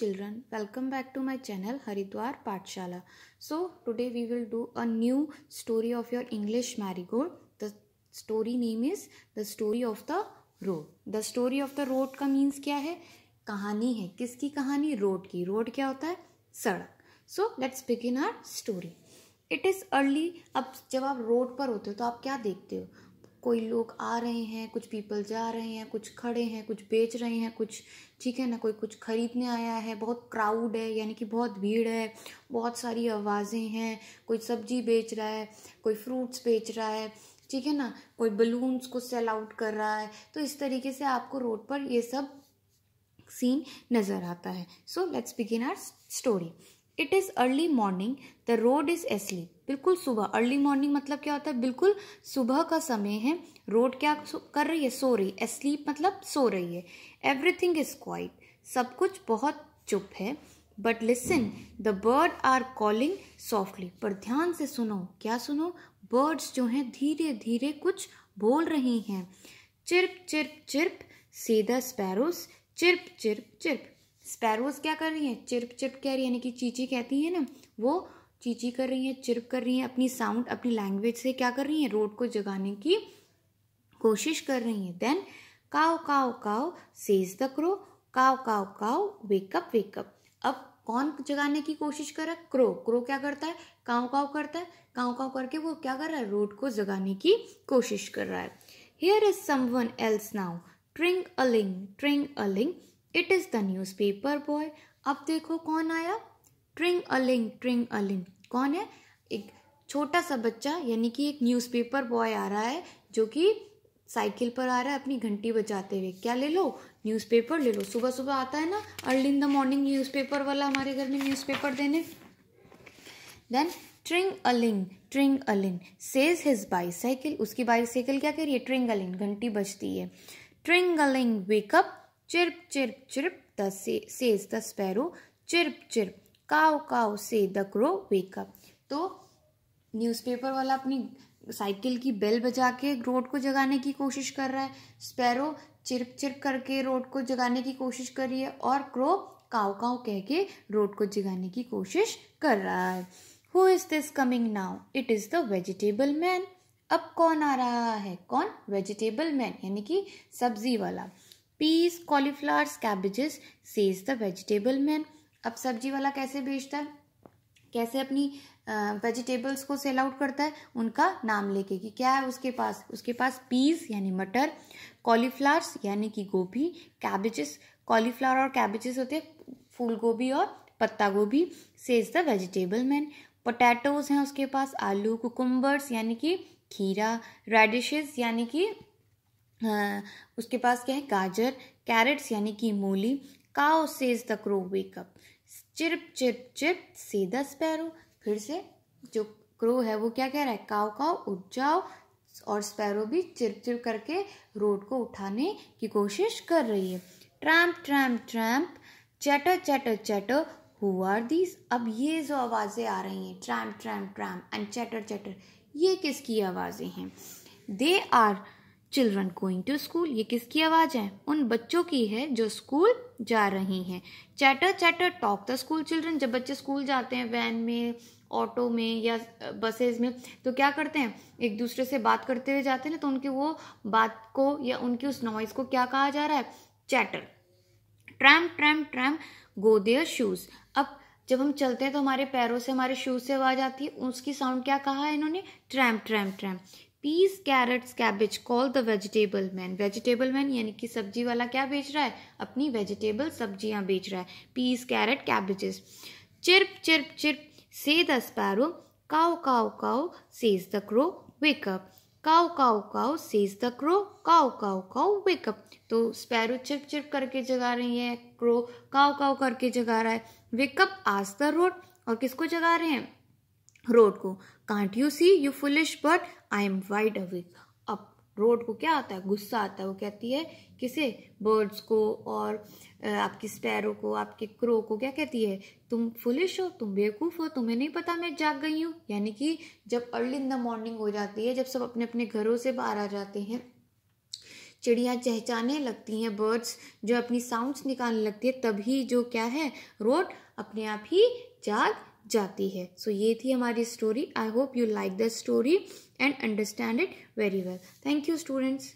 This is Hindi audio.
children welcome back to my channel haridwar patshala so today we will do a new story of your english marigold the story name is the story of the road the story of the road ka means kya hai kahani hai kiski kahani road ki road kya hota hai sadak so let's begin our story it is early ab jab aap road par hote ho to aap kya dekhte ho कोई लोग आ रहे हैं कुछ पीपल जा रहे हैं कुछ खड़े हैं कुछ बेच रहे हैं कुछ ठीक है ना कोई कुछ खरीदने आया है बहुत क्राउड है यानी कि बहुत भीड़ है बहुत सारी आवाज़ें हैं कोई सब्जी बेच रहा है कोई फ्रूट्स बेच रहा है ठीक है ना कोई बलून्स को सेल आउट कर रहा है तो इस तरीके से आपको रोड पर ये सब सीन नज़र आता है so let's begin our story it is early morning the road is asleep बिल्कुल सुबह अर्ली मॉर्निंग मतलब क्या होता है बिल्कुल सुबह का समय है रोड क्या कर रही है सो रही है स्लीप मतलब सो रही है एवरीथिंग इज क्वाइट सब कुछ बहुत चुप है but listen the bird are calling softly पर ध्यान से सुनो क्या सुनो बर्ड्स जो हैं धीरे धीरे कुछ बोल रही हैं chirp chirp chirp says the sparrows chirp chirp chirp sparrows क्या कर रही हैं चिरप चिरप कह रही है यानी कि चीची कहती है ना वो चीची कर रही हैं चिरप कर रही हैं अपनी साउंड अपनी लैंग्वेज से क्या कर रही हैं रोड को जगाने की कोशिश कर रही हैं then caw caw caw says the crow caw caw caw wake up wake up अब कौन जगाने की कोशिश कर रहा है क्रो क्रो क्या करता है काव काव करता है काव काव करके वो क्या कर रहा है रोड को जगाने की कोशिश कर रहा है here is someone else now tring aling tring aling it is the newspaper boy अब देखो कौन आया ट्रिंग अलिंग ट्रिंग अलिंग कौन है एक छोटा सा बच्चा यानी कि एक न्यूज़पेपर बॉय आ रहा है जो कि साइकिल पर आ रहा है अपनी घंटी बजाते हुए क्या ले लो न्यूज़पेपर ले लो सुबह सुबह आता है ना early in the morning newspaper वाला हमारे घर में न्यूज़पेपर देने then tring aling tring aling says his bicycle उसकी बाईसाइकिल क्या कह रही है ट्रिंग अलिंग घंटी बजती है tring aling wake up chirp chirp chirp the says the sparrow chirp chirp caw caw says the crow wake up तो न्यूज़पेपर वाला अपनी साइकिल की बेल बजा के रोड को जगाने की कोशिश कर रहा है स्पैरो चिरप चिरप करके रोड को जगाने की कोशिश कर रही है और क्रो काव काव कह के रोड को जगाने की कोशिश कर रहा है who is this coming now it is the vegetable man अब कौन आ रहा है कौन वेजिटेबल मैन यानी कि सब्जी वाला peas cauliflowers cabbages says the vegetable man अब सब्जी वाला कैसे बेचता है कैसे अपनी वेजिटेबल्स को सेल आउट करता है उनका नाम लेके कि क्या है उसके पास उसके पास पीस यानी मटर कॉलीफ्लावर्स यानी कि गोभी कैबेजेस कॉलीफ्लावर और कैबेजेस होते हैं फूल गोभी और पत्ता गोभी says the vegetable man potatoes हैं उसके पास आलू कुकुम्बर्स यानी कि खीरा रेडिशेस यानी कि उसके पास क्या है गाजर कैरेट्स यानी कि मूली caw says the crow wake up chirp chirp chirp says the sparrow फिर से जो क्रो है वो क्या कह रहा है काओ काओ उठ जाओ और स्पैरो भी चिरप चिरप करके रोड को उठाने की कोशिश कर रही है tramp tramp tramp chatter chatter chatter who are these अब ये जो आवाज़ें आ रही हैं tramp tramp tramp and chatter chatter ये किसकी आवाज़ें हैं they are children going to school ये किसकी आवाज़ है उन बच्चों की है जो स्कूल जा रही हैं chatter chatter talk the school children जब बच्चे स्कूल जाते हैं वैन में ऑटो में या बसेस में तो क्या करते हैं एक दूसरे से बात करते हुए जाते हैं ना तो उनकी वो बात को या उनकी उस नॉइज़ को क्या कहा जा रहा है chatter tramp tramp tramp go their shoes अब जब हम चलते हैं तो हमारे पैरों से हमारे शूज से आवाज आती है उसकी साउंड क्या कहा है इन्होंने tramp tramp tramp peas carrots cabbage call the vegetable man vegetable man यानी कि सब्जी वाला क्या बेच रहा है अपनी वेजिटेबल सब्जियां बेच रहा है peas carrot cabbages chirp chirp chirp says the sparrow caw caw caw says the crow wake up caw caw caw says the crow caw caw caw wake up तो स्पैरो चिप चिप करके जगा रही है क्रो काओ काओ करके जगा रहा है वेकअप आज द रोड और किसको जगा रहे हैं रोड को can't you see you foolish but I am wide awake अब रोड को क्या आता है गुस्सा आता है वो कहती है किसे बर्ड्स को और आपकी स्पैरो को आपके क्रो को क्या कहती है तुम फुलिश हो तुम बेवकूफ़ हो तुम्हें नहीं पता मैं जाग गई हूँ यानी कि जब अर्ली इन द मॉर्निंग हो जाती है जब सब अपने अपने घरों से बाहर आ जाते हैं चिड़ियाँ चहचाने लगती हैं बर्ड्स जो अपनी साउंड्स निकालने लगती है तभी जो क्या है रोड अपने आप ही जाग जाती है सो so, ये थी हमारी story I hope you like the story and understand it very well thank you students